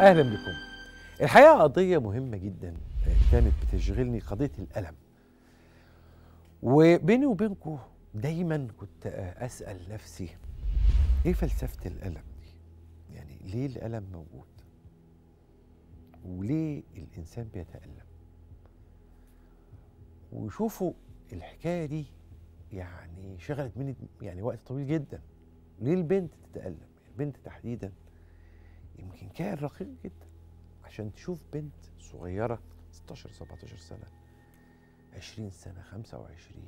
اهلا بكم الحقيقه قضيه مهمه جدا كانت بتشغلني قضيه الالم وبيني وبينكم دايما كنت اسال نفسي ايه فلسفه الالم دي يعني ليه الالم موجود وليه الانسان بيتالم وشوفوا الحكايه دي يعني شغلت مني يعني وقت طويل جدا ليه البنت تتالم يعني البنت تحديدا يمكن كائن رقيق جدا عشان تشوف بنت صغيرة 16 17 سنة 20 سنة 25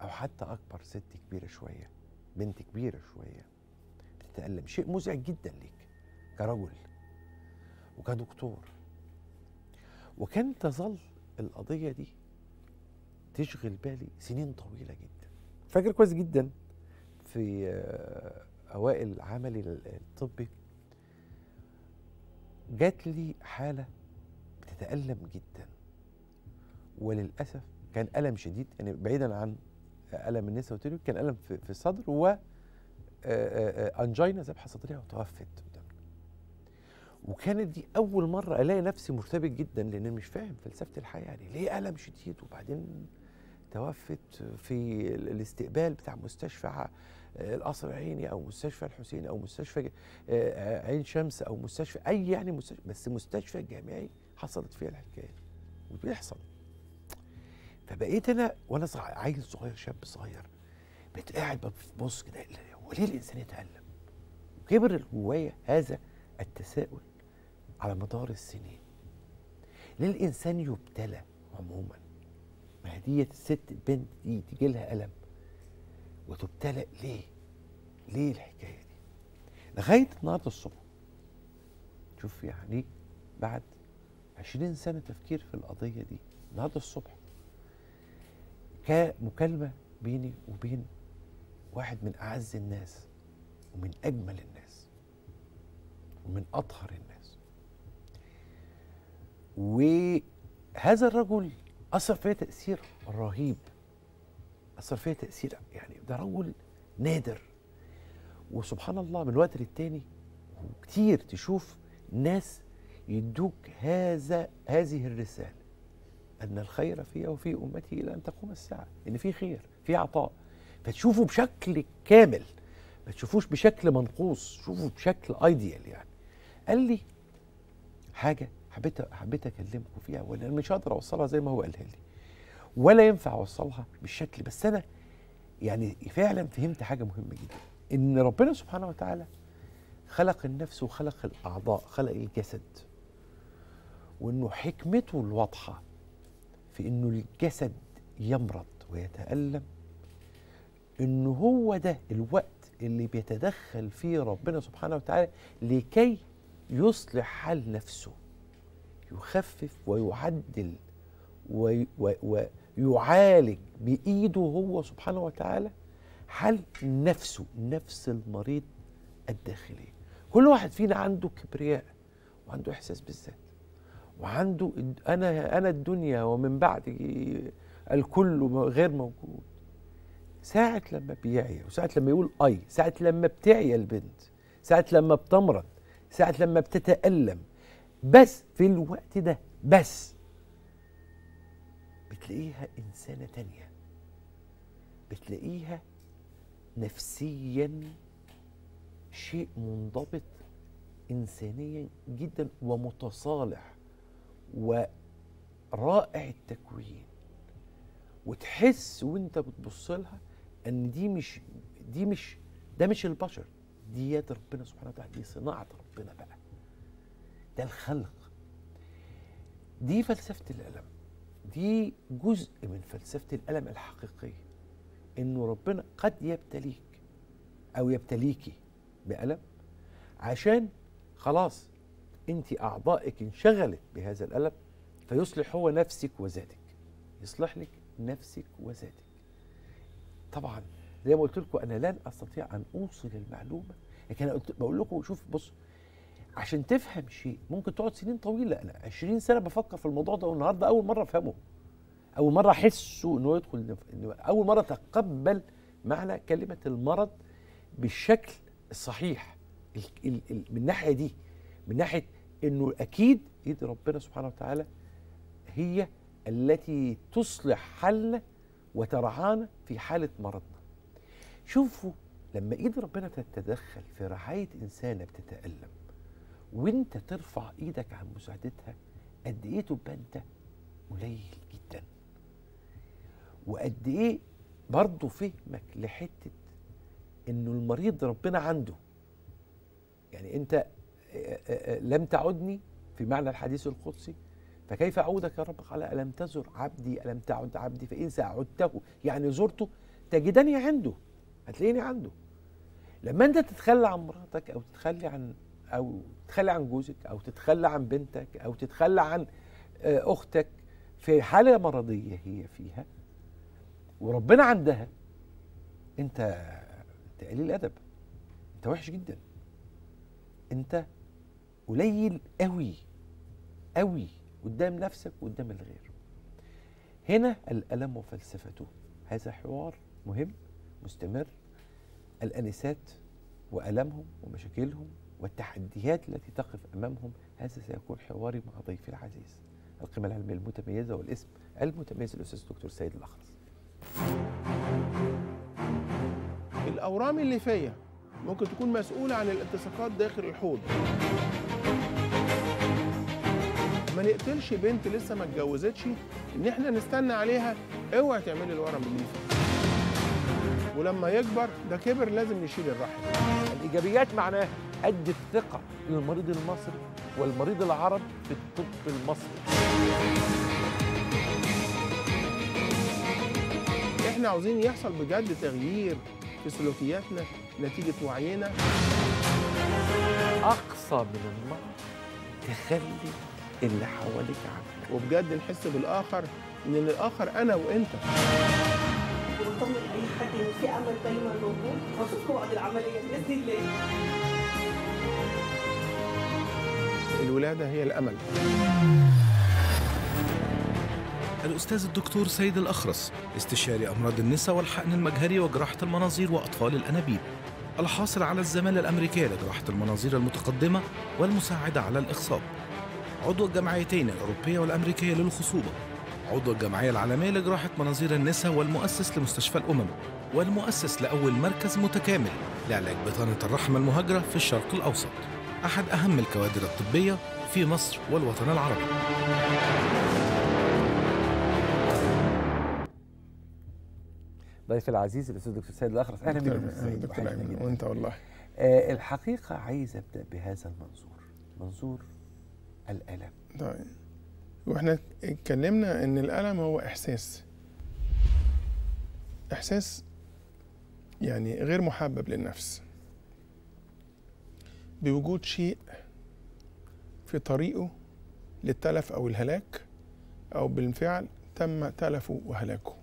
أو حتى أكبر ست كبيرة شوية بنت كبيرة شوية بتتألم شيء مزعج جدا ليك كرجل وكدكتور وكان تظل القضية دي تشغل بالي سنين طويلة جدا فاكر كويس جدا في آه، أوائل عملي الطبي جات لي حالة بتتألم جدا وللأسف كان ألم شديد يعني بعيدا عن ألم النسا والتليوم كان ألم في, في الصدر و أنجينا ذبحة صدرية وتوفت وكانت دي أول مرة ألاقي نفسي مرتبك جدا لأن مش فاهم فلسفة الحياة يعني ليه ألم شديد وبعدين توفت في الاستقبال بتاع مستشفى القصر العيني او مستشفى الحسين او مستشفى آه، آه، عين شمس او مستشفى اي يعني مستشفى بس مستشفى جامعي حصلت فيها الحكايه وبيحصل فبقيت انا وانا صغير عيل صغير شاب صغير بقيت قاعد ببص كده وليه الانسان يتالم؟ وكبر جوايا هذا التساؤل على مدار السنين ليه الانسان يبتلى عموما؟ ما هي ديت الست بنت دي تجي لها الم وتبتلى ليه؟ ليه الحكايه دي؟ لغايه النهارده الصبح شوف يعني بعد 20 سنه تفكير في القضيه دي النهارده الصبح كمكالمه بيني وبين واحد من اعز الناس ومن اجمل الناس ومن اطهر الناس وهذا الرجل اثر فيا تاثير رهيب اثر فيها تاثير يعني ده رجل نادر وسبحان الله من وقت للتاني كتير تشوف ناس يدوك هذا هذه الرساله ان الخير في وفي امتي الى ان تقوم الساعه ان في خير في عطاء فتشوفه بشكل كامل ما تشوفوش بشكل منقوص شوفه بشكل ايديال يعني قال لي حاجه حبيت حبيت اكلمكم فيها ولا مش هقدر اوصلها زي ما هو قالها لي ولا ينفع اوصلها بالشكل بس انا يعني فعلا فهمت حاجه مهمه جدا ان ربنا سبحانه وتعالى خلق النفس وخلق الاعضاء خلق الجسد وانه حكمته الواضحه في انه الجسد يمرض ويتالم ان هو ده الوقت اللي بيتدخل فيه ربنا سبحانه وتعالى لكي يصلح حال نفسه يخفف ويعدل وي و و يعالج بايده هو سبحانه وتعالى حال نفسه نفس المريض الداخلي كل واحد فينا عنده كبرياء وعنده احساس بالذات وعنده انا انا الدنيا ومن بعدي الكل غير موجود ساعة لما بيعيا وساعة لما يقول أي ساعة لما بتعيا البنت ساعة لما بتمرض ساعة لما بتتألم بس في الوقت ده بس بتلاقيها إنسانة تانية بتلاقيها نفسيا شيء منضبط إنسانيا جدا ومتصالح ورائع التكوين وتحس وانت بتبص لها ان دي مش دي مش ده مش البشر دي يد ربنا سبحانه وتعالى دي صناعه ربنا بقى ده الخلق دي فلسفه الالم دي جزء من فلسفة الألم الحقيقي إنه ربنا قد يبتليك أو يبتليكي بألم عشان خلاص أنت أعضائك انشغلت بهذا الألم فيصلح هو نفسك وذاتك يصلح لك نفسك وذاتك طبعا زي ما قلت لكم أنا لن أستطيع أن أوصل المعلومة لكن أنا بقول لكم شوف بص عشان تفهم شيء ممكن تقعد سنين طويله انا 20 سنه بفكر في الموضوع ده والنهارده اول مره افهمه اول مره احسه ان هو يدخل اول مره اتقبل معنى كلمه المرض بالشكل الصحيح ال ال ال من الناحيه دي من ناحيه انه اكيد ايد ربنا سبحانه وتعالى هي التي تصلح حالنا وترعانا في حاله مرضنا شوفوا لما ايد ربنا تتدخل في رعايه انسانه بتتالم وانت ترفع ايدك عن مساعدتها قد ايه تبقى انت قليل جدا وقد ايه برضه فهمك لحته انه المريض ربنا عنده يعني انت آه، آه، آه، لم تعدني في معنى الحديث القدسي فكيف اعودك يا رب قال الم تزر عبدي الم تعد عبدي فان ساعدته يعني زرته تجدني عنده هتلاقيني عنده لما انت تتخلى عن مراتك او تتخلي عن او تتخلى عن جوزك او تتخلى عن بنتك او تتخلى عن آه، اختك في حاله مرضيه هي فيها وربنا عندها انت انت قليل ادب انت وحش جدا انت قليل قوي قوي قدام نفسك وقدام الغير هنا الالم وفلسفته هذا حوار مهم مستمر الانسات والامهم ومشاكلهم والتحديات التي تقف أمامهم هذا سيكون حواري مع ضيفي العزيز القيمة العلمية المتميزة والاسم المتميز الأستاذ الدكتور سيد الأخرس الأورام اللي فيا ممكن تكون مسؤولة عن الالتصاقات داخل الحوض ما نقتلش بنت لسه ما اتجوزتش ان احنا نستنى عليها اوعي تعملي الورم اللي فيه ولما يكبر ده كبر لازم نشيل الرحم الايجابيات معناها ادت ثقه للمريض المصري والمريض العرب في الطب المصري احنا عاوزين يحصل بجد تغيير في سلوكياتنا نتيجه وعينا اقصى من المرض تخلي اللي حواليك عنك وبجد نحس بالاخر ان الاخر انا وانت ونطمن اي حد ان في امل دايما موجود خصوصا بعد العمليه باذن الله الولادة هي الأمل الأستاذ الدكتور سيد الأخرس استشاري أمراض النساء والحقن المجهري وجراحة المناظير وأطفال الأنابيب الحاصل على الزمالة الأمريكية لجراحة المناظير المتقدمة والمساعدة على الإخصاب عضو الجمعيتين الأوروبية والأمريكية للخصوبة عضو الجمعية العالمية لجراحة مناظير النساء والمؤسس لمستشفى الأمم والمؤسس لأول مركز متكامل لعلاج بطانة الرحمة المهاجرة في الشرق الأوسط أحد أهم الكوادر الطبية في مصر والوطن العربي ضيف العزيز الاستاذ دكتور سيد الاخرس اهلا بك دكتور ايمن وانت والله آه الحقيقه عايز ابدا بهذا المنظور منظور الالم طيب واحنا اتكلمنا ان الالم هو احساس احساس يعني غير محبب للنفس بوجود شيء في طريقه للتلف او الهلاك او بالفعل تم تلفه وهلاكه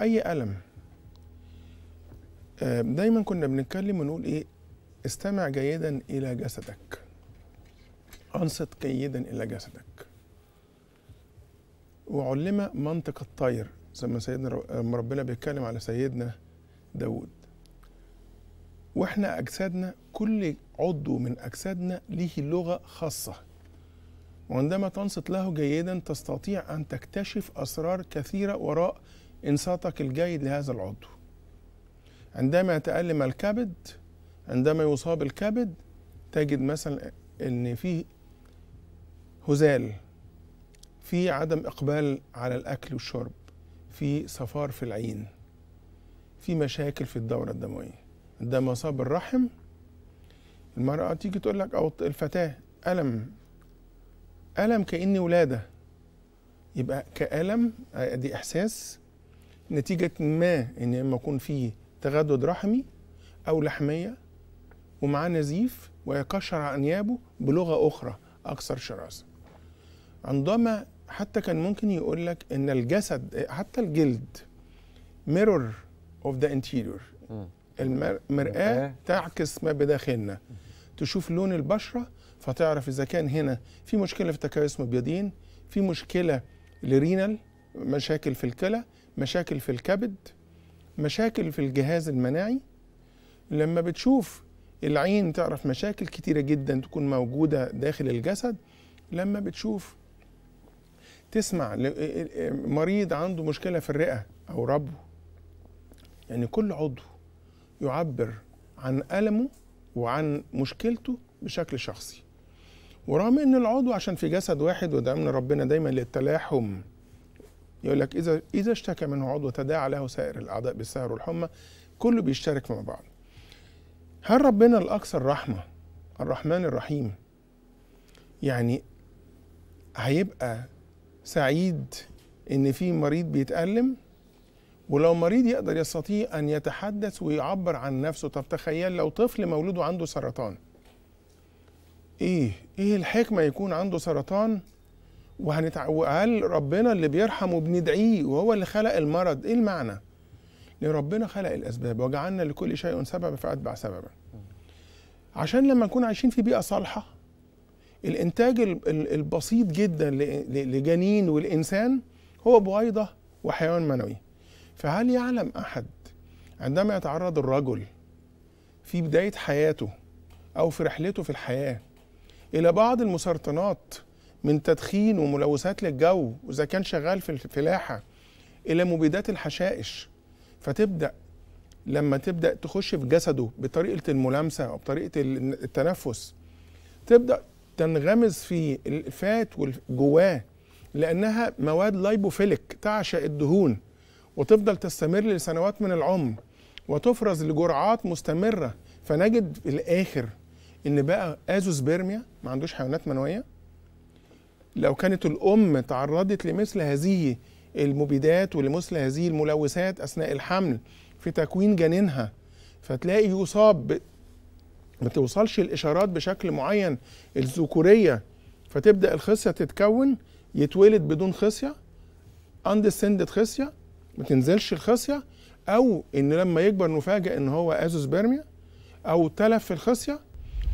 اي الم آه، دايما كنا بنتكلم ونقول ايه استمع جيدا الى جسدك انصت جيدا الى جسدك وعلم منطق الطير زي ما سيدنا ربنا بيتكلم على سيدنا داود واحنا اجسادنا كل عضو من اجسادنا ليه لغه خاصه وعندما تنصت له جيدا تستطيع ان تكتشف اسرار كثيره وراء انصاتك الجيد لهذا العضو عندما يتألم الكبد عندما يصاب الكبد تجد مثلا ان فيه هزال في عدم اقبال على الاكل والشرب في صفار في العين في مشاكل في الدوره الدمويه عندما صاب الرحم المراه تيجي تقول لك او الفتاه الم الم كاني ولاده يبقى كالم دي احساس نتيجه ما ان اما يكون في تغدد رحمي او لحميه ومعاه نزيف ويقشر انيابه بلغه اخرى اكثر شراسه عندما حتى كان ممكن يقول لك ان الجسد حتى الجلد ميرور اوف ذا انتيريور المرآة تعكس ما بداخلنا تشوف لون البشرة فتعرف إذا كان هنا في مشكلة في تكيس مبيضين في مشكلة لرينال مشاكل في الكلى مشاكل في الكبد مشاكل في الجهاز المناعي لما بتشوف العين تعرف مشاكل كتيرة جدا تكون موجودة داخل الجسد لما بتشوف تسمع مريض عنده مشكلة في الرئة أو ربو يعني كل عضو يعبر عن ألمه وعن مشكلته بشكل شخصي ورغم ان العضو عشان في جسد واحد وده من ربنا دايما للتلاحم يقول لك اذا اذا اشتكى منه عضو تداعى له سائر الاعضاء بالسهر والحمى كله بيشترك مع بعض هل ربنا الاكثر رحمه الرحمن الرحيم يعني هيبقى سعيد ان في مريض بيتالم ولو مريض يقدر يستطيع ان يتحدث ويعبر عن نفسه طب تخيل لو طفل مولوده عنده سرطان ايه ايه الحكمه يكون عنده سرطان وهنتع... وقال ربنا اللي بيرحم وبندعيه وهو اللي خلق المرض ايه المعنى لربنا خلق الاسباب وجعلنا لكل شيء سببا فاتبع سببا عشان لما نكون عايشين في بيئه صالحه الانتاج البسيط جدا لجنين والانسان هو بويضه وحيوان منوي فهل يعلم احد عندما يتعرض الرجل في بدايه حياته او في رحلته في الحياه الى بعض المسرطنات من تدخين وملوثات للجو واذا كان شغال في الفلاحه الى مبيدات الحشائش فتبدا لما تبدا تخش في جسده بطريقه الملامسه او بطريقه التنفس تبدا تنغمس في الفات جواه لانها مواد لايبوفيليك تعشق الدهون وتفضل تستمر لسنوات من العمر وتفرز لجرعات مستمره فنجد في الاخر ان بقى ازوسبيرميا ما عندوش حيوانات منويه لو كانت الام تعرضت لمثل هذه المبيدات ولمثل هذه الملوثات اثناء الحمل في تكوين جنينها فتلاقي يصاب ما توصلش الاشارات بشكل معين الذكوريه فتبدا الخصيه تتكون يتولد بدون خصيه اندسندد خصيه ما تنزلش الخصيه او ان لما يكبر نفاجئ ان هو ازوسبرميا او تلف في الخصيه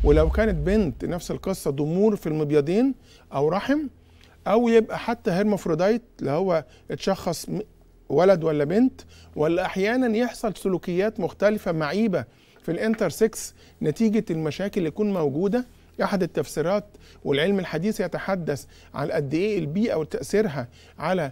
ولو كانت بنت نفس القصه ضمور في المبيضين او رحم او يبقى حتى هرمافروديت اللي هو اتشخص ولد ولا بنت ولا احيانا يحصل سلوكيات مختلفه معيبه في الانتر 6 نتيجه المشاكل اللي تكون موجوده احد التفسيرات والعلم الحديث يتحدث عن قد ايه البيئه وتاثيرها على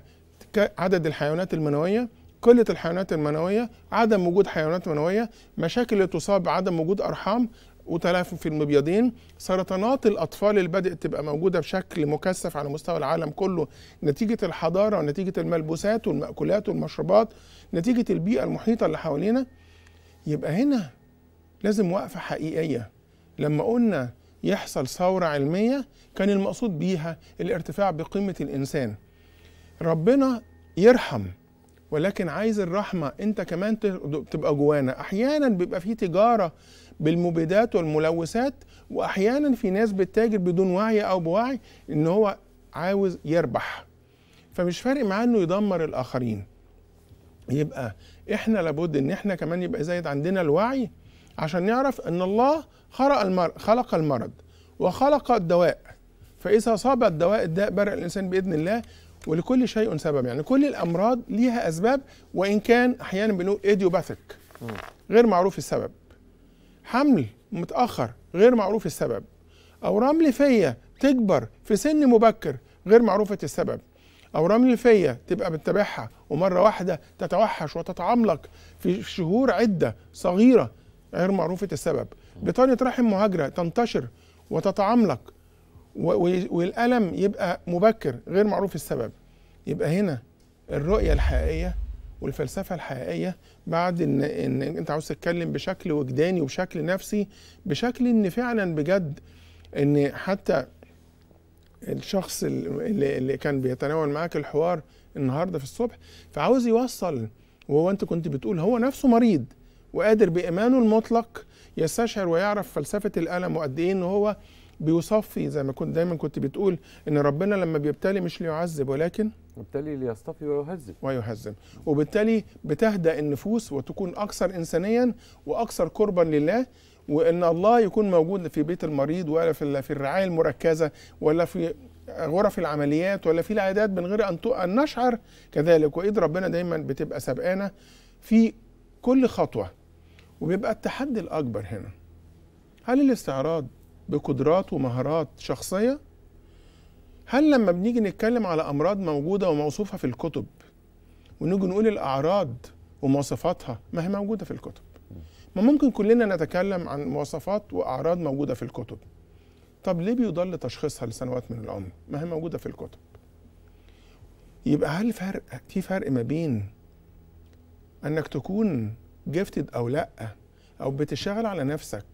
عدد الحيوانات المنويه قله الحيوانات المنويه عدم وجود حيوانات منويه مشاكل اللي تصاب بعدم وجود ارحام وتلاف في المبيضين سرطانات الأطفال اللي بدأت تبقى موجودة بشكل مكثف على مستوى العالم كله نتيجة الحضارة ونتيجة الملبوسات والمأكولات والمشروبات نتيجة البيئة المحيطة اللي حوالينا يبقى هنا لازم وقفة حقيقية لما قلنا يحصل ثورة علمية كان المقصود بيها الارتفاع بقيمة الإنسان ربنا يرحم ولكن عايز الرحمة انت كمان تبقى جوانا احيانا بيبقى في تجارة بالمبيدات والملوثات واحيانا في ناس بتتاجر بدون وعي او بوعي ان هو عاوز يربح فمش فارق معاه انه يدمر الاخرين يبقى احنا لابد ان احنا كمان يبقى زايد عندنا الوعي عشان نعرف ان الله خلق المرض خلق المرض وخلق الدواء فاذا صاب الدواء الداء برئ الانسان باذن الله ولكل شيء سبب يعني كل الامراض ليها اسباب وان كان احيانا بنقول ايديوباثيك غير معروف السبب حمل متاخر غير معروف السبب او رمل فيا تكبر في سن مبكر غير معروفه السبب او رمل فيا تبقى بتتابعها ومره واحده تتوحش وتتعملق في شهور عده صغيره غير معروفه السبب بطانه رحم مهاجره تنتشر وتتعملق والالم يبقى مبكر غير معروف السبب يبقى هنا الرؤيه الحقيقيه والفلسفه الحقيقيه بعد ان ان انت عاوز تتكلم بشكل وجداني وبشكل نفسي بشكل ان فعلا بجد ان حتى الشخص اللي, اللي كان بيتناول معاك الحوار النهارده في الصبح فعاوز يوصل وهو انت كنت بتقول هو نفسه مريض وقادر بإيمانه المطلق يستشعر ويعرف فلسفة الألم وقد إيه إن هو بيصفي زي ما كنت دايما كنت بتقول ان ربنا لما بيبتلي مش ليعذب ولكن وبالتالي ليصطفي ويهذب ويهذب وبالتالي بتهدأ النفوس وتكون اكثر انسانيا واكثر قربا لله وان الله يكون موجود في بيت المريض ولا في في الرعايه المركزه ولا في غرف العمليات ولا في العيادات من غير ان ان نشعر كذلك وايد ربنا دايما بتبقى سابقانا في كل خطوه وبيبقى التحدي الأكبر هنا هل الاستعراض بقدرات ومهارات شخصية؟ هل لما بنيجي نتكلم على أمراض موجودة وموصوفة في الكتب ونيجي نقول الأعراض ومواصفاتها ما هي موجودة في الكتب ما ممكن كلنا نتكلم عن مواصفات وأعراض موجودة في الكتب طب ليه بيضل تشخيصها لسنوات من العمر ما هي موجودة في الكتب يبقى هل فرق في فرق ما بين انك تكون جيفتد او لا او بتشتغل على نفسك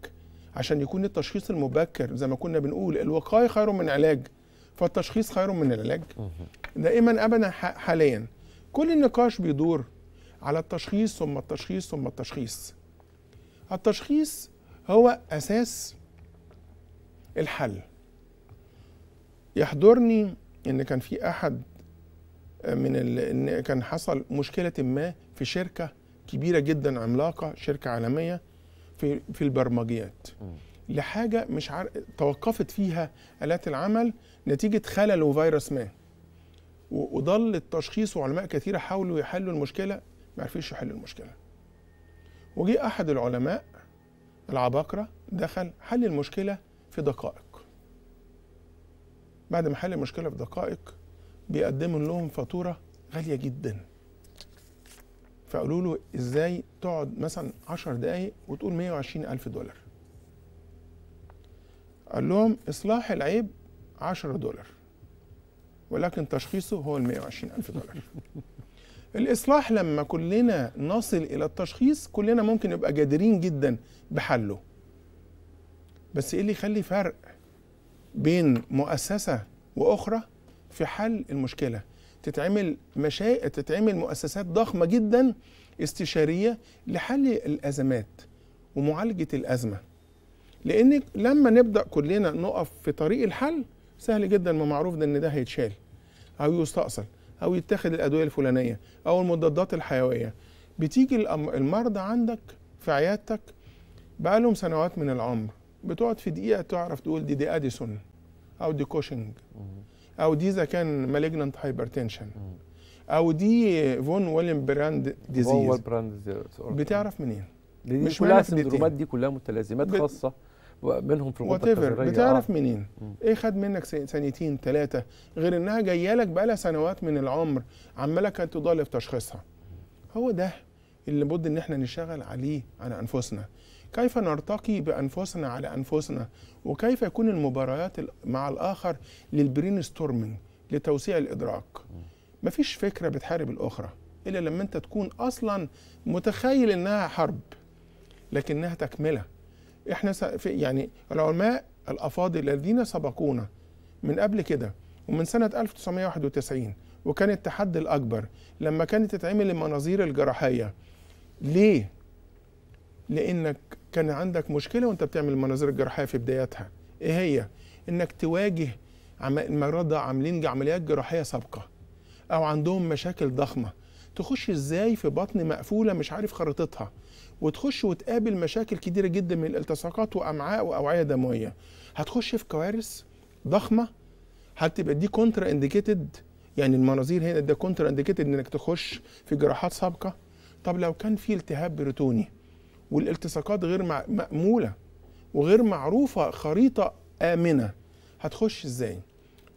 عشان يكون التشخيص المبكر زي ما كنا بنقول الوقايه خير من العلاج فالتشخيص خير من العلاج دائما ابدا حاليا كل النقاش بيدور على التشخيص ثم التشخيص ثم التشخيص التشخيص هو اساس الحل يحضرني ان كان في احد من ال... ان كان حصل مشكله ما في شركه كبيره جدا عملاقه شركه عالميه في في البرمجيات لحاجه مش عارف توقفت فيها الات العمل نتيجه خلل وفيروس ما وضل التشخيص وعلماء كثيره حاولوا يحلوا المشكله ما عرفوش يحلوا المشكله وجي احد العلماء العباقره دخل حل المشكله في دقائق بعد ما حل المشكله في دقائق بيقدموا لهم فاتوره غاليه جدا فقالوا له ازاي تقعد مثلا 10 دقايق وتقول 120 ألف دولار قال لهم إصلاح العيب 10 دولار ولكن تشخيصه هو ال 120 ألف دولار الإصلاح لما كلنا نصل إلى التشخيص كلنا ممكن نبقى جادرين جدا بحله بس إيه اللي يخلي فرق بين مؤسسة وأخرى في حل المشكلة تتعمل مشا... تتعمل مؤسسات ضخمه جدا استشاريه لحل الازمات ومعالجه الازمه لان لما نبدا كلنا نقف في طريق الحل سهل جدا ما معروف ان ده هيتشال او يستأصل او يتاخد الادويه الفلانيه او المضادات الحيويه بتيجي المرضى عندك في عيادتك بقالهم سنوات من العمر بتقعد في دقيقه تعرف تقول دي دي اديسون او دي كوشنج او دي اذا كان مالجنانت هايبرتنشن او دي فون ويلم براند ديزيز فون براند ديزيز بتعرف منين؟ دي مش كلها السندرومات إيه. دي كلها متلازمات بت... خاصه منهم في الغده الكظريه بتعرف آه. منين؟ ايه خد منك سنتين ثلاثه غير انها جايه لك بقى سنوات من العمر عماله كانت تضل في تشخيصها. هو ده اللي بد ان احنا نشتغل عليه على انفسنا. كيف نرتقي بانفسنا على انفسنا وكيف يكون المباريات مع الاخر للبرين ستورمنج لتوسيع الادراك مفيش فكره بتحارب الاخرى الا لما انت تكون اصلا متخيل انها حرب لكنها تكمله احنا يعني العلماء الافاضل الذين سبقونا من قبل كده ومن سنه 1991 وكان التحدي الاكبر لما كانت تتعمل المناظير الجراحيه ليه لانك كان عندك مشكله وانت بتعمل المناظير الجراحيه في بدايتها ايه هي انك تواجه المرضى عاملين عمليات جراحيه سابقه او عندهم مشاكل ضخمه تخش ازاي في بطن مقفوله مش عارف خريطتها وتخش وتقابل مشاكل كتيره جدا من الالتصاقات وامعاء واوعيه دمويه هتخش في كوارث ضخمه هتبقى دي كونترا انديكيتد يعني المناظير هنا ده كونترا انديكيتد انك تخش في جراحات سابقه طب لو كان في التهاب بريتوني والالتصاقات غير مأمولة وغير معروفة خريطة آمنة هتخش ازاي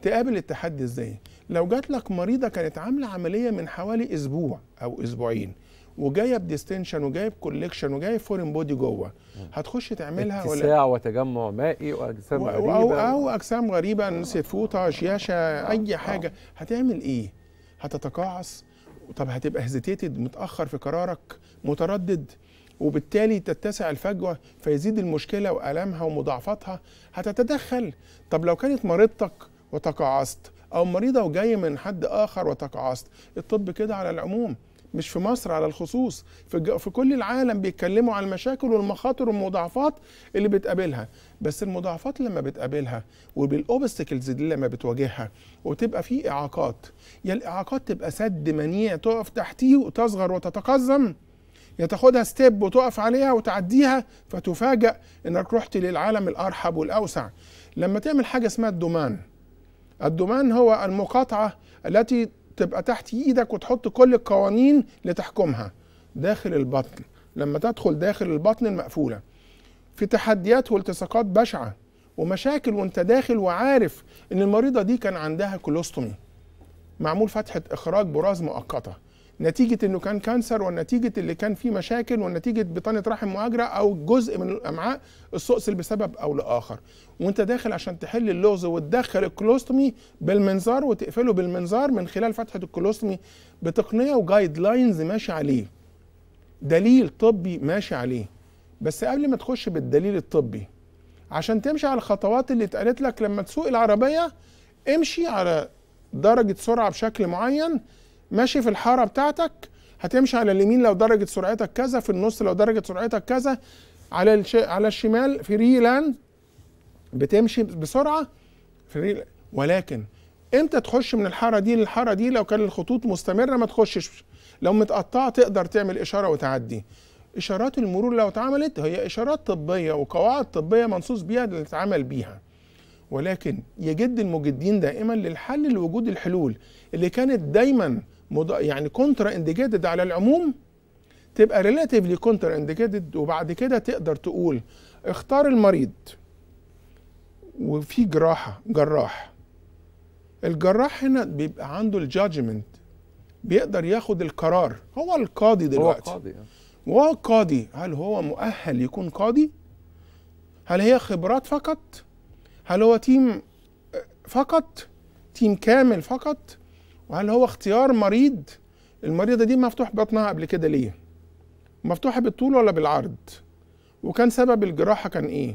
تقابل التحدي ازاي لو جات لك مريضة كانت عاملة عملية من حوالي أسبوع أو أسبوعين وجايه بديستنشن وجايه بكوليكشن وجايه فورين بودي جوه هتخش تعملها ولا اتساع وتجمع مائي واجسام و... غريبه او او اجسام غريبه نسي فوطه شياشه اي آه. حاجه هتعمل ايه هتتقاعس طب هتبقى هزيتيتد متاخر في قرارك متردد وبالتالي تتسع الفجوة فيزيد المشكلة وألامها ومضاعفاتها هتتدخل طب لو كانت مريضتك وتقاعست أو مريضة وجاية من حد آخر وتقاعست الطب كده على العموم مش في مصر على الخصوص في, في كل العالم بيتكلموا عن المشاكل والمخاطر والمضاعفات اللي بتقابلها بس المضاعفات لما بتقابلها وبالاوبستكلز دي لما بتواجهها وتبقى في اعاقات يا الاعاقات تبقى سد منيع تقف تحتيه وتصغر وتتقزم يا تاخدها ستيب وتقف عليها وتعديها فتفاجأ انك رحت للعالم الارحب والاوسع لما تعمل حاجه اسمها الدومان الدومان هو المقاطعه التي تبقى تحت ايدك وتحط كل القوانين لتحكمها داخل البطن لما تدخل داخل البطن المقفوله في تحديات والتصاقات بشعه ومشاكل وانت داخل وعارف ان المريضه دي كان عندها كولوستومي معمول فتحه اخراج براز مؤقته نتيجه انه كان كانسر ونتيجه اللي كان فيه مشاكل ونتيجه بطانه رحم مهاجره او جزء من الامعاء السؤسل بسبب او لاخر وانت داخل عشان تحل اللغز وتدخل الكلوستومي بالمنظار وتقفله بالمنظار من خلال فتحه الكلوستومي بتقنيه وجايد لاينز ماشي عليه دليل طبي ماشي عليه بس قبل ما تخش بالدليل الطبي عشان تمشي على الخطوات اللي اتقالت لك لما تسوق العربيه امشي على درجه سرعه بشكل معين ماشي في الحاره بتاعتك هتمشي على اليمين لو درجه سرعتك كذا في النص لو درجه سرعتك كذا على الش... على الشمال فري ريلان بتمشي بسرعه فري ولكن امتى تخش من الحاره دي للحاره دي لو كان الخطوط مستمره ما تخشش لو متقطعه تقدر تعمل اشاره وتعدي اشارات المرور لو اتعملت هي اشارات طبيه وقواعد طبيه منصوص بيها اللي اتعمل بيها ولكن يجد المجدين دائما للحل لوجود الحلول اللي كانت دايما يعني كونترا انديكيتد على العموم تبقى ريلاتيفلي كونترا انديكيتد وبعد كده تقدر تقول اختار المريض وفي جراحه جراح الجراح هنا بيبقى عنده الجادجمنت بيقدر ياخد القرار هو القاضي دلوقتي هو قاضي آه. وهو قاضي هل هو مؤهل يكون قاضي هل هي خبرات فقط هل هو تيم آه، فقط تيم كامل فقط وهل هو اختيار مريض المريضه دي مفتوح بطنها قبل كده ليه مفتوحه بالطول ولا بالعرض وكان سبب الجراحه كان ايه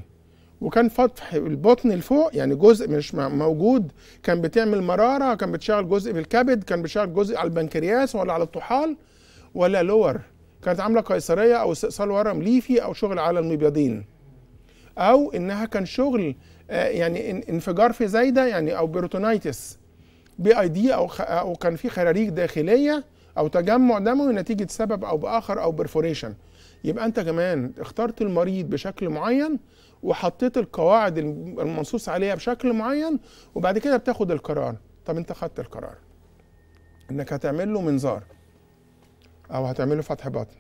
وكان فتح البطن لفوق يعني جزء مش موجود كان بتعمل مراره كان بتشغل جزء في الكبد كان بتشغل جزء على البنكرياس ولا على الطحال ولا لور كانت عامله قيصريه او استئصال ورم ليفي او شغل على المبيضين او انها كان شغل آه، يعني انفجار في زايده يعني او بيروتونايتس بي اي دي او او كان في خراريج داخليه او تجمع دموي نتيجه سبب او باخر او برفوريشن يبقى انت كمان اخترت المريض بشكل معين وحطيت القواعد المنصوص عليها بشكل معين وبعد كده بتاخد القرار طب انت خدت القرار انك هتعمل له منظار او هتعمل له فتح بطن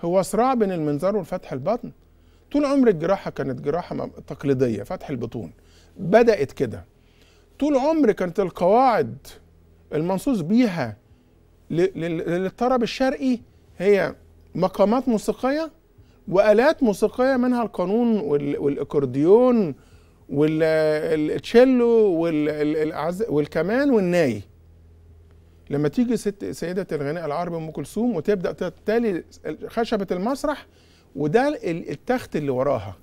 هو صراع بين المنظار والفتح البطن طول عمر الجراحه كانت جراحه تقليديه فتح البطون بدات كده طول عمر كانت القواعد المنصوص بيها للطرب الشرقي هي مقامات موسيقيه والات موسيقيه منها القانون والاكورديون والتشيلو والكمان والناي لما تيجي ست سيدة الغناء العربي أم كلثوم وتبدأ تتالي خشبة المسرح وده التخت اللي وراها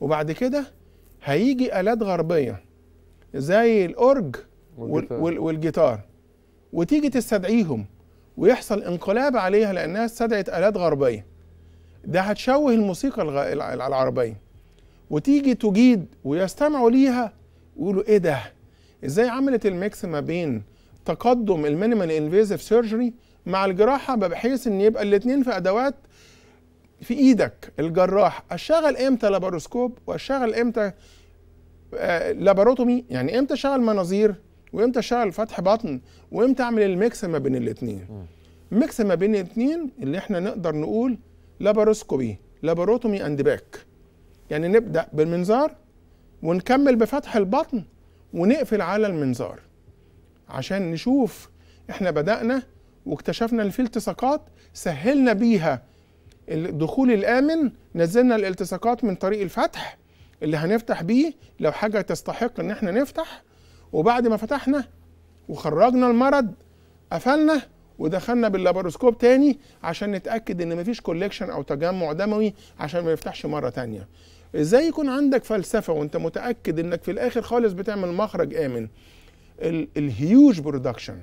وبعد كده هيجي آلات غربية زي الاورج والجيتار, والجيتار. وتيجي تستدعيهم ويحصل انقلاب عليها لانها استدعت الات غربيه ده هتشوه الموسيقى العربيه وتيجي تجيد ويستمعوا ليها ويقولوا ايه ده ازاي عملت الميكس ما بين تقدم المينيمال انفيزيف سيرجري مع الجراحه بحيث ان يبقى الاثنين في ادوات في ايدك الجراح اشتغل امتى لابروسكوب واشتغل امتى آه، لاباروتومي يعني امتى اشغل مناظير وامتى اشغل فتح بطن وامتى اعمل الميكس ما بين الاثنين ميكس ما بين الاثنين اللي احنا نقدر نقول لابروسكوبي لاباروتومي اند باك يعني نبدا بالمنظار ونكمل بفتح البطن ونقفل على المنظار عشان نشوف احنا بدانا واكتشفنا ان في التصاقات سهلنا بيها الدخول الامن نزلنا الالتصاقات من طريق الفتح اللي هنفتح بيه لو حاجه تستحق ان احنا نفتح وبعد ما فتحنا وخرجنا المرض قفلنا ودخلنا باللابروسكوب تاني عشان نتاكد ان مفيش كوليكشن او تجمع دموي عشان ما يفتحش مره تانيه ازاي يكون عندك فلسفه وانت متاكد انك في الاخر خالص بتعمل مخرج امن الهيوج برودكشن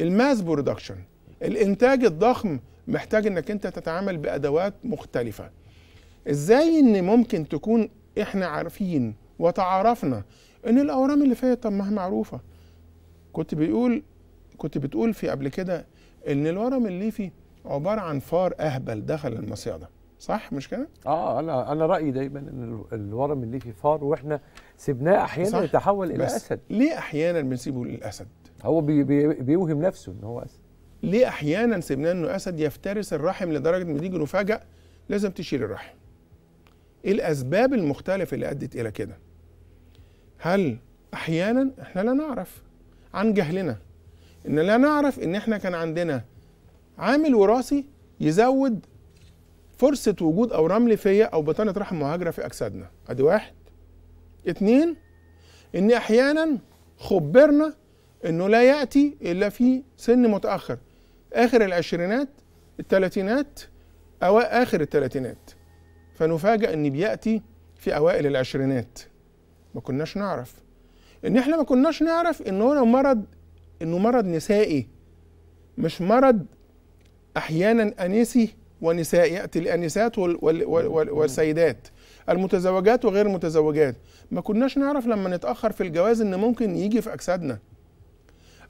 الماس برودكشن الانتاج الضخم محتاج انك انت تتعامل بادوات مختلفه ازاي ان ممكن تكون احنا عارفين وتعارفنا ان الاورام اللي فاتت طب ما هي معروفه كنت بيقول كنت بتقول في قبل كده ان الورم الليفي عباره عن فار اهبل دخل المصيده صح مش كده؟ اه انا انا رايي دايما ان الورم الليفي فار واحنا سيبناه احيانا يتحول الى اسد ليه احيانا بنسيبه للاسد؟ هو بي بي بيوهم نفسه ان هو اسد ليه احيانا سيبناه انه اسد يفترس الرحم لدرجه ان تيجي نفاجئ لازم تشيل الرحم ايه الاسباب المختلفه اللي ادت الى كده هل احيانا احنا لا نعرف عن جهلنا ان لا نعرف ان احنا كان عندنا عامل وراثي يزود فرصة وجود أورام ليفية أو بطانة رحم مهاجرة في أجسادنا أدي واحد اتنين إن أحيانا خبرنا إنه لا يأتي إلا في سن متأخر آخر العشرينات التلاتينات أو آخر التلاتينات فنفاجأ ان بياتي في اوائل العشرينات ما كناش نعرف ان احنا ما كناش نعرف ان هو مرض انه مرض نسائي مش مرض احيانا انسي ونساء ياتي الانسات والسيدات المتزوجات وغير المتزوجات ما كناش نعرف لما نتاخر في الجواز ان ممكن يجي في اجسادنا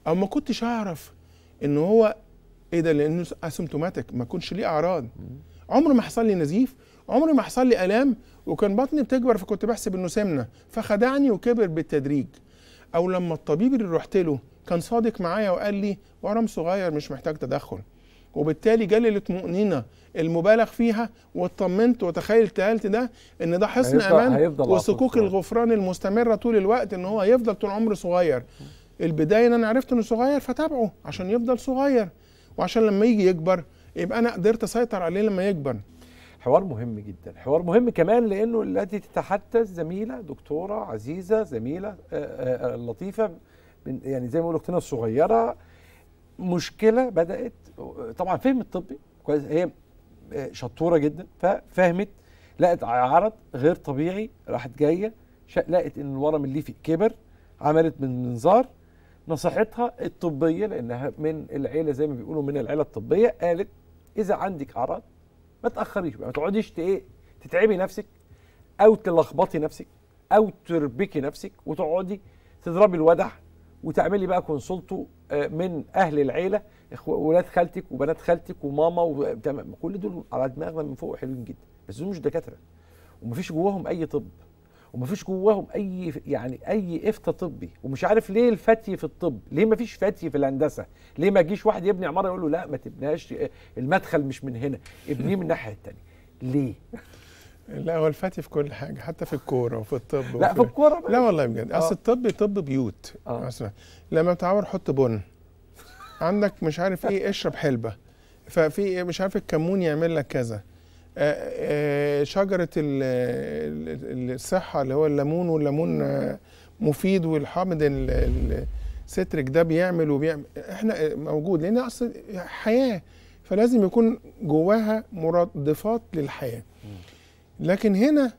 او ما كنتش اعرف ان هو ايه ده لانه اسيمتوماتيك ما كنش ليه اعراض عمر ما حصل لي نزيف عمري ما حصل لي الام وكان بطني بتكبر فكنت بحسب انه سمنه فخدعني وكبر بالتدريج او لما الطبيب اللي رحت له كان صادق معايا وقال لي ورم صغير مش محتاج تدخل وبالتالي جالي الاطمئنينه المبالغ فيها واطمنت وتخيل تهالت ده ان ده حصن امان وصكوك الغفران المستمره طول الوقت ان هو هيفضل طول عمره صغير البدايه ان انا عرفت انه صغير فتابعه عشان يفضل صغير وعشان لما يجي يكبر يبقى انا قدرت اسيطر عليه لما يكبر حوار مهم جدا حوار مهم كمان لانه التي تتحدث زميله دكتوره عزيزه زميله آآ آه، آآ آه، آه، لطيفه يعني زي ما بيقولوا اختنا الصغيره مشكله بدات طبعا فهم الطبي كويس هي شطوره جدا ففهمت لقت عرض غير طبيعي راحت جايه لقت ان الورم الليفي كبر عملت من منظار نصيحتها الطبيه لانها من العيله زي ما بيقولوا من العيله الطبيه قالت اذا عندك اعراض ما تاخريش ما تقعديش ايه تتعبي نفسك او تلخبطي نفسك او تربكي نفسك وتقعدي تضربي الودع وتعملي بقى كونسولتو آه، من اهل العيله ولاد خالتك وبنات خالتك وماما وتمام كل دول على دماغنا من فوق حلوين جدا بس دول مش دكاتره ومفيش جواهم اي طب ومفيش جواهم اي يعني اي افتى طبي ومش عارف ليه الفتي في الطب ليه مفيش فتي في الهندسه ليه ما يجيش واحد يبني عماره يقول له لا ما تبنيهاش آه، المدخل مش من هنا ابنيه من الناحيه الثانيه ليه لا هو الفتي في كل حاجه حتى في الكوره وفي الطب لا في الكوره لا والله بجد آه. اصل الطب طب بيوت آه. أصلاً. لما تعور حط بن عندك مش عارف ايه اشرب حلبه ففي مش عارف الكمون يعمل لك كذا آه، آه، شجره الصحه اللي هو الليمون والليمون آه، مفيد والحامض السترك ده بيعمل وبيعمل احنا موجود لان اصل حياه فلازم يكون جواها مرادفات للحياه لكن هنا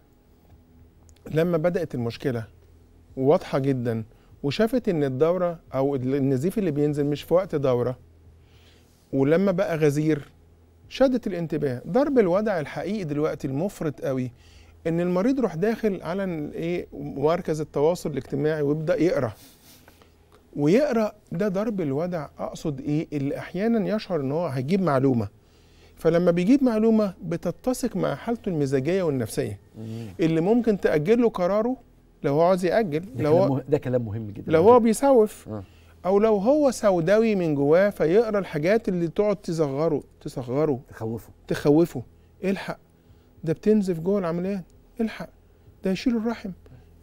لما بدات المشكله واضحه جدا وشافت ان الدوره او النزيف اللي بينزل مش في وقت دوره ولما بقى غزير شدت الانتباه ضرب الوضع الحقيقي دلوقتي المفرط قوي ان المريض يروح داخل على ايه مركز التواصل الاجتماعي ويبدا يقرا ويقرا ده ضرب الوضع اقصد ايه اللي احيانا يشعر ان هو هيجيب معلومه فلما بيجيب معلومه بتتسق مع حالته المزاجيه والنفسيه اللي ممكن تاجل له قراره لو هو عايز ياجل لو هو ده كلام مهم جدا لو هو بيسوف آه. او لو هو سوداوي من جواه فيقرا الحاجات اللي تقعد تصغره تصغره تخوفه تخوفه الحق ده بتنزف جوه العمليات الحق ده يشيل الرحم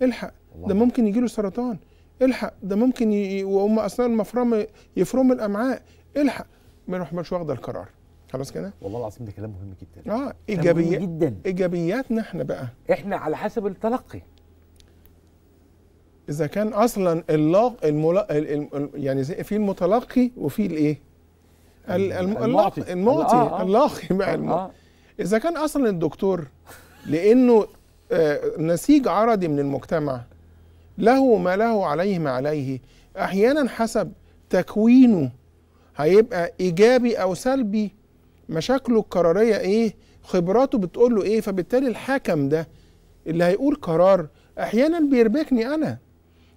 الحق ده ممكن يجيله سرطان الحق ده ممكن ي... وهم اثناء المفرم يفرموا الامعاء الحق ما يروحش واخده القرار خلاص كده والله العظيم ده كلام مهم جدا اه ايجابيات جدا ايجابياتنا احنا بقى احنا على حسب التلقي اذا كان اصلا اللغ الملا... يعني في المتلقي وفي الايه المعطي المعطي آه، آه. اللاقي آه. مع اذا كان اصلا الدكتور لانه نسيج عرضي من المجتمع له ما له عليه ما عليه احيانا حسب تكوينه هيبقى ايجابي او سلبي مشاكله القراريه ايه خبراته بتقول له ايه فبالتالي الحكم ده اللي هيقول قرار احيانا بيربكني انا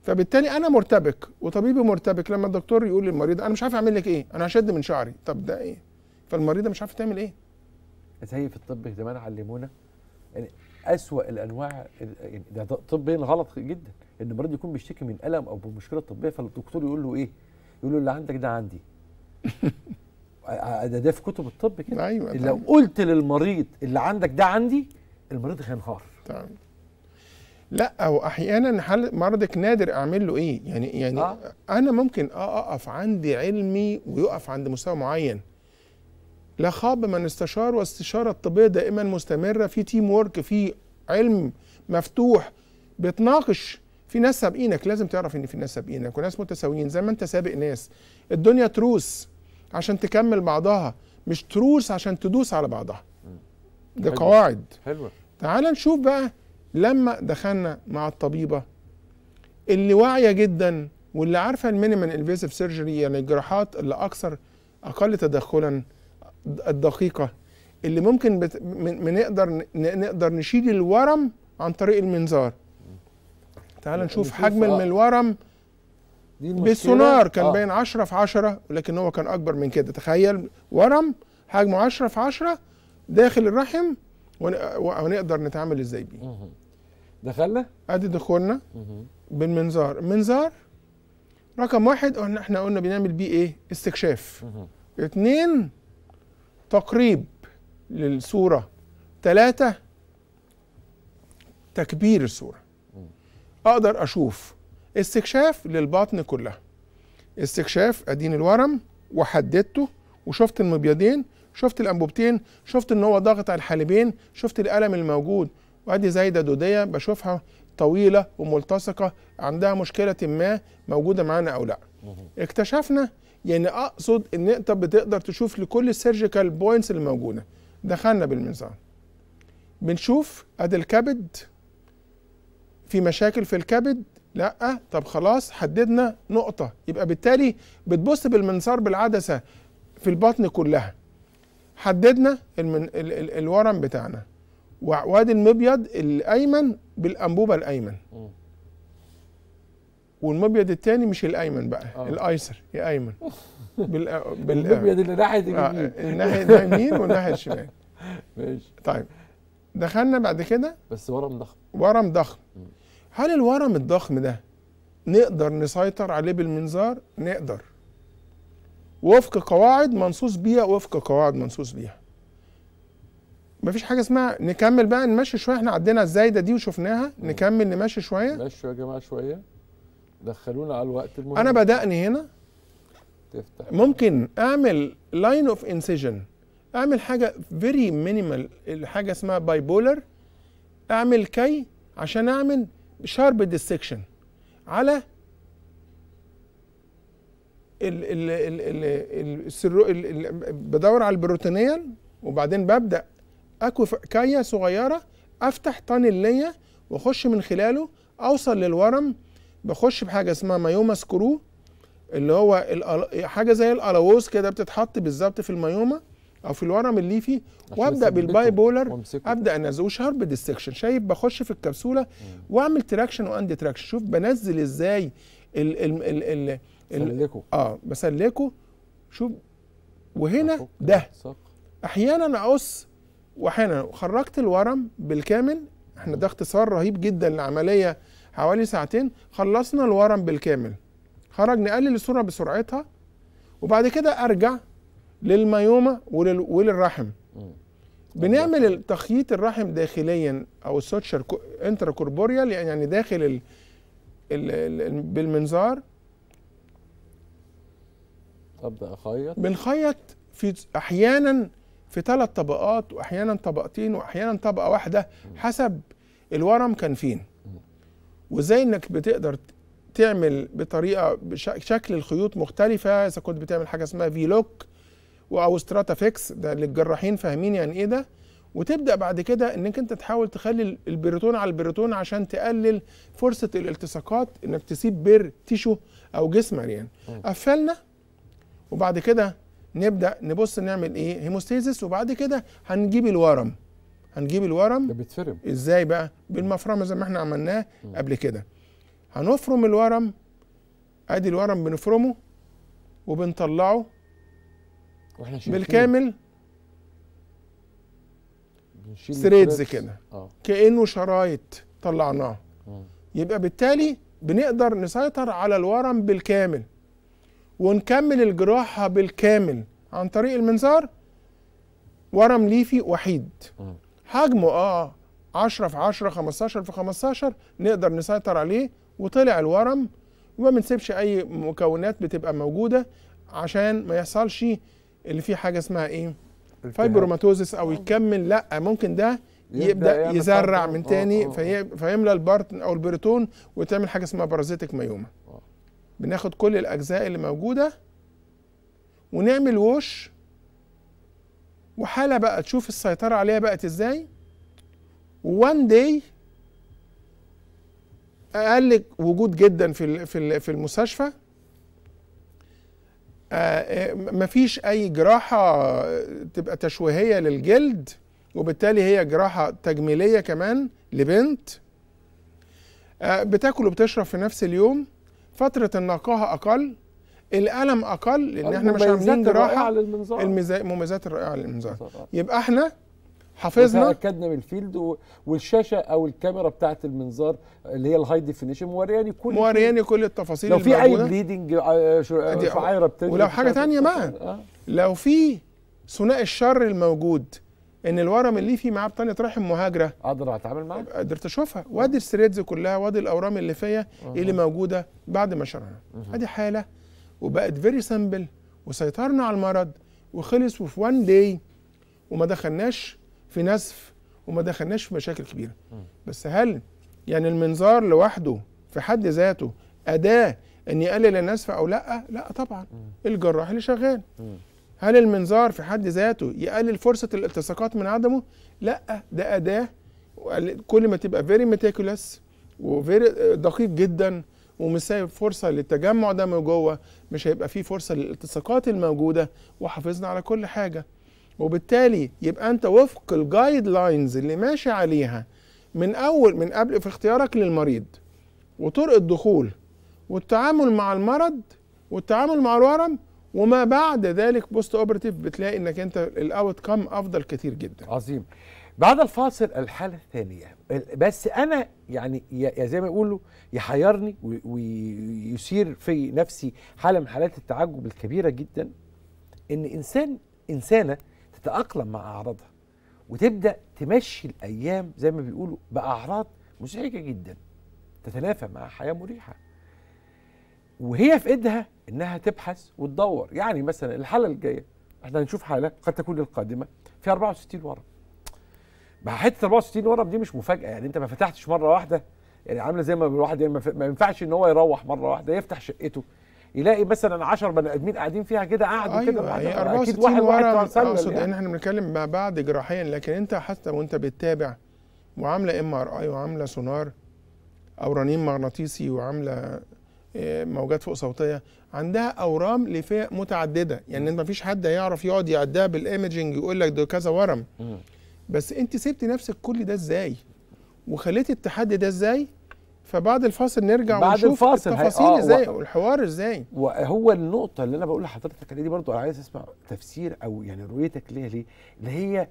فبالتالي انا مرتبك وطبيبي مرتبك لما الدكتور يقول للمريض انا مش عارف اعمل لك ايه انا هشد من شعري طب ده ايه فالمريضه مش عارفه تعمل ايه زي في الطب زمان علمونا يعني اسوا الانواع يعني ده طب يعني غلط جدا ان المريض يكون بيشتكي من الم او بمشكله طبيه فالدكتور يقول له ايه يقول له اللي عندك ده عندي ده ده في كتب الطب كده أيوة لو قلت للمريض اللي عندك ده عندي المريض هينهار تمام لا او احيانا مرضك نادر اعمل له ايه يعني يعني آه. انا ممكن آه، اقف عند علمي ويقف عند مستوى معين لا خاب من استشار والاستشاره الطبيه دائما مستمره في تيم وورك في علم مفتوح بتناقش في ناس سابقينك لازم تعرف ان في ناس سابقينك وناس متساويين زي ما انت سابق ناس الدنيا تروس عشان تكمل بعضها مش تروس عشان تدوس على بعضها ده قواعد حلوه تعال نشوف بقى لما دخلنا مع الطبيبه اللي واعيه جدا واللي عارفه المينيمال انفيزيف سيرجري يعني الجراحات اللي اكثر اقل تدخلا الدقيقه اللي ممكن بت... من... من نقدر نقدر نشيل الورم عن طريق المنظار تعال يعني نشوف حجم الورم بالسونار كان آه. باين 10 في 10 ولكن هو كان اكبر من كده تخيل ورم حجمه 10 في 10 داخل الرحم ون... ونقدر نتعامل ازاي بيه دخلنا ادي دخولنا بالمنظار المنظار رقم واحد قلنا احنا قلنا بنعمل بيه ايه استكشاف اثنين تقريب للصوره ثلاثه تكبير الصوره اقدر اشوف استكشاف للبطن كلها استكشاف ادين الورم وحددته وشفت المبيضين شفت الانبوبتين شفت ان هو ضاغط على الحالبين شفت الالم الموجود وادي زايده دوديه بشوفها طويله وملتصقه عندها مشكله ما موجوده معانا او لا اكتشفنا يعني اقصد ان انت بتقدر تشوف لكل السيرجيكال بوينتس اللي موجوده دخلنا بالميزان بنشوف ادي الكبد في مشاكل في الكبد لا طب خلاص حددنا نقطه يبقى بالتالي بتبص بالمنظار بالعدسه في البطن كلها حددنا المن... ال... الورم بتاعنا وادي المبيض الايمن بالانبوبه الايمن والمبيض الثاني مش الايمن بقى آه. الايسر يا ايمن بال... بال... اللي ناحيه آه، اليمين آه، الناحيه اليمين والناحيه الشمال ماشي طيب دخلنا بعد كده بس ورم ضخم ورم ضخم هل الورم الضخم ده نقدر نسيطر عليه بالمنظار نقدر وفق قواعد منصوص بيها وفق قواعد منصوص بيها مفيش حاجه اسمها نكمل بقى نمشي شويه احنا عدينا الزايده دي وشفناها نكمل نمشي شويه مشوا يا جماعه شويه دخلونا على الوقت المهم انا بدأني هنا تفتح ممكن اعمل لاين اوف انسيجن اعمل حاجه فيري مينيمال حاجه اسمها باي بولر اعمل كي عشان اعمل شارب ديسكشن على ال ال ال ال ال بدور على البروتينيال وبعدين ببدا اكو فكايه صغيره افتح طن ليا واخش من خلاله اوصل للورم بخش بحاجه اسمها مايوما سكرو اللي هو حاجه زي الالووز كده بتتحط بالظبط في المايوما او في الورم الليفي وابدا بالباي بولر ابدا انزله شارب ديستكشن شايف بخش في الكبسوله واعمل تراكشن واند تراكشن شوف بنزل ازاي ال ال ال ال بسلكه اه بسلكه شوف وهنا ده احيانا اقص واحيانا خرجت الورم بالكامل احنا ده اختصار رهيب جدا لعمليه حوالي ساعتين خلصنا الورم بالكامل خرج نقلل الصوره بسرعتها وبعد كده ارجع للمايوما وللرحم بنعمل تخييط الرحم داخليا او السوتشر انتراكوربوريال يعني داخل ال ال ال بالمنظار ابدا اخيط بنخيط في احيانا في ثلاث طبقات واحيانا طبقتين واحيانا طبقه واحده حسب الورم كان فين وازاي انك بتقدر تعمل بطريقه بشكل الخيوط مختلفه اذا كنت بتعمل حاجه اسمها في لوك او ستراتا فيكس ده للجراحين فاهمين يعني ايه ده وتبدا بعد كده انك انت تحاول تخلي البريتون على البريتون عشان تقلل فرصه الالتصاقات انك تسيب بير تيشو او جسم يعني. قفلنا وبعد كده نبدا نبص نعمل ايه هيموستيزس وبعد كده هنجيب الورم هنجيب الورم ده بيتفرم ازاي بقى بالمفرمه زي ما احنا عملناه قبل كده هنفرم الورم ادي الورم بنفرمه وبنطلعه واحنا شايفين بالكامل ثريدز كده آه. كانه شرايط طلعناها آه. يبقى بالتالي بنقدر نسيطر على الورم بالكامل ونكمل الجراحة بالكامل عن طريق المنظار ورم ليفي وحيد حجمه اه 10 في 10 15 في 15 نقدر نسيطر عليه وطلع الورم وما بنسيبش اي مكونات بتبقى موجوده عشان ما يحصلش اللي فيه حاجه اسمها ايه فايبروماتوزس او آه. يكمل لا ممكن ده يبدا يزرع من تاني آه، آه، فيملى البرتن او البريتون وتعمل حاجه اسمها بارازيتك مايوما بناخد كل الاجزاء اللي موجوده ونعمل وش وحاله بقى تشوف السيطره عليها بقت ازاي وان داي اقل وجود جدا في في في المستشفى آه، آه، مفيش اي جراحه تبقى تشويهيه للجلد وبالتالي هي جراحه تجميليه كمان لبنت آه، بتاكل وبتشرب في نفس اليوم فتره النقاهه اقل الالم اقل لان احنا مش عاملين جراحه المميزات الرائعه للمنظار يبقى احنا حافظنا اكدنا من الفيلد والشاشه او الكاميرا بتاعه المنظار اللي هي الهاي ديفينيشن مورياني كل مورياني كل التفاصيل لو في اي بليدنج آه، آه، شعيره بتنزل ولو حاجه ثانيه إيه. بقى أه. لو في ثنائي الشر الموجود ان الورم اللي فيه معاه بطانيه رحم مهاجره اقدر اتعامل معاه قدرت اشوفها وادي الثريدز كلها وادي الاورام اللي الليفيه اللي موجوده بعد ما شرعنا ادي حاله وبقت فيري سمبل وسيطرنا على المرض وخلص وفي وان داي وما دخلناش في نزف وما دخلناش في مشاكل كبيره بس هل يعني المنظار لوحده في حد ذاته اداه ان يقلل النزف او لا لا طبعا الجراح اللي شغال هل المنظار في حد ذاته يقلل فرصة الالتصاقات من عدمه؟ لا ده أداة كل ما تبقى فيري meticulous وفيري دقيق جدا ومش فرصة للتجمع ده من جوه مش هيبقى فيه فرصة للالتصاقات الموجودة وحافظنا على كل حاجة وبالتالي يبقى أنت وفق الجايد لاينز اللي ماشي عليها من أول من قبل في اختيارك للمريض وطرق الدخول والتعامل مع المرض والتعامل مع الورم وما بعد ذلك بوست اوبرتيف بتلاقي انك انت الاوت كام افضل كتير جدا عظيم بعد الفاصل الحاله الثانيه بس انا يعني يا زي ما يقولوا يحيرني ويثير في نفسي حاله من حالات التعجب الكبيره جدا ان انسان انسانه تتاقلم مع اعراضها وتبدا تمشي الايام زي ما بيقولوا باعراض مزعجه جدا تتنافى مع حياه مريحه وهي في ايدها انها تبحث وتدور يعني مثلا الحاله الجايه احنا هنشوف حاله قد تكون القادمه فيها 64 ورم حته 64 ورم دي مش مفاجاه يعني انت ما فتحتش مره واحده يعني عامله زي ما الواحد يعني ما ينفعش ان هو يروح مره واحده يفتح شقته يلاقي مثلا 10 بني ادمين قاعدين فيها كده قعدوا أيوة كده أيوة اكيد واحد واحد اقصد يعني. ان احنا بنتكلم ما بعد جراحيا لكن انت حتى وانت بتتابع وعامله ام ار اي وعامله سونار او رنين مغناطيسي وعامله آه، موجات فوق صوتيه عندها اورام لفئه متعدده يعني ما مفيش حد هيعرف يقعد يعدها بالايمجنج يقول لك ده كذا ورم بس انت سبت نفسك كل ده ازاي وخليت التحدي ده ازاي فبعد الفاصل نرجع بعد ونشوف الفاصل التفاصيل آه ازاي والحوار ازاي وهو النقطه اللي انا بقول لحضرتك دي برضو انا عايز اسمع تفسير او يعني رؤيتك ليها ليه اللي هي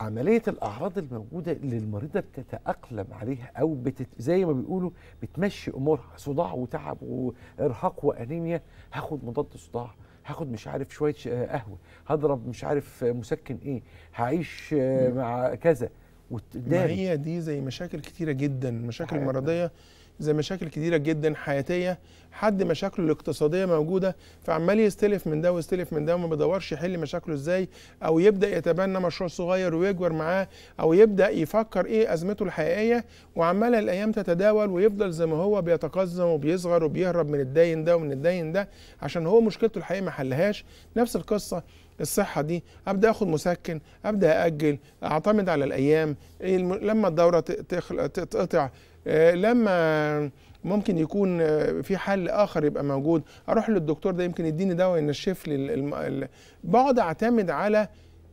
عملية الأعراض الموجودة اللي المريضة بتتأقلم عليها أو بتت... زي ما بيقولوا بتمشي أمورها صداع وتعب وإرهاق وأنيميا هاخد مضاد صداع هاخد مش عارف شوية قهوة هضرب مش عارف مسكن إيه هعيش مع كذا وت... ما هي دي زي مشاكل كتيرة جدا مشاكل مرضية زي مشاكل كتيره جدا حياتيه حد مشاكله الاقتصاديه موجوده فعمال يستلف من ده ويستلف من ده وما بيدورش يحل مشاكله ازاي او يبدا يتبنى مشروع صغير ويجبر معاه او يبدا يفكر ايه ازمته الحقيقيه وعمال الايام تتداول ويفضل زي ما هو بيتقزم وبيصغر وبيهرب من الداين ده ومن الداين ده عشان هو مشكلته الحقيقيه ما حلهاش نفس القصه الصحة دي أبدأ أخد مسكن أبدأ أأجل أعتمد على الأيام لما الدورة تتقطع آه، لما ممكن يكون آه، في حل اخر يبقى موجود اروح للدكتور ده يمكن يديني دواء ينشف لي الم... بقعد اعتمد على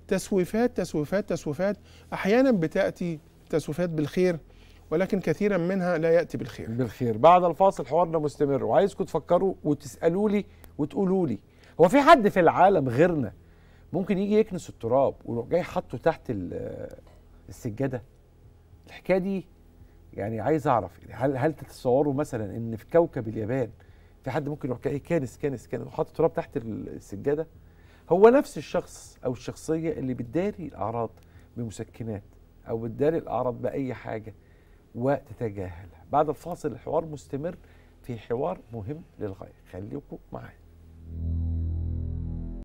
تسويفات تسويفات تسويفات احيانا بتاتي تسويفات بالخير ولكن كثيرا منها لا ياتي بالخير بالخير بعد الفاصل حوارنا مستمر وعايزكم تفكروا وتسالوا لي وتقولوا لي هو في حد في العالم غيرنا ممكن يجي يكنس التراب ويروح جاي حاطه تحت السجاده الحكايه دي يعني عايز اعرف يعني هل هل تتصوروا مثلا ان في كوكب اليابان في حد ممكن يروح ايه كانس كانس كانس وحاطط تراب تحت السجاده هو نفس الشخص او الشخصيه اللي بتداري الاعراض بمسكنات او بتداري الاعراض باي حاجه وتتجاهلها بعد الفاصل الحوار مستمر في حوار مهم للغايه خليكم معايا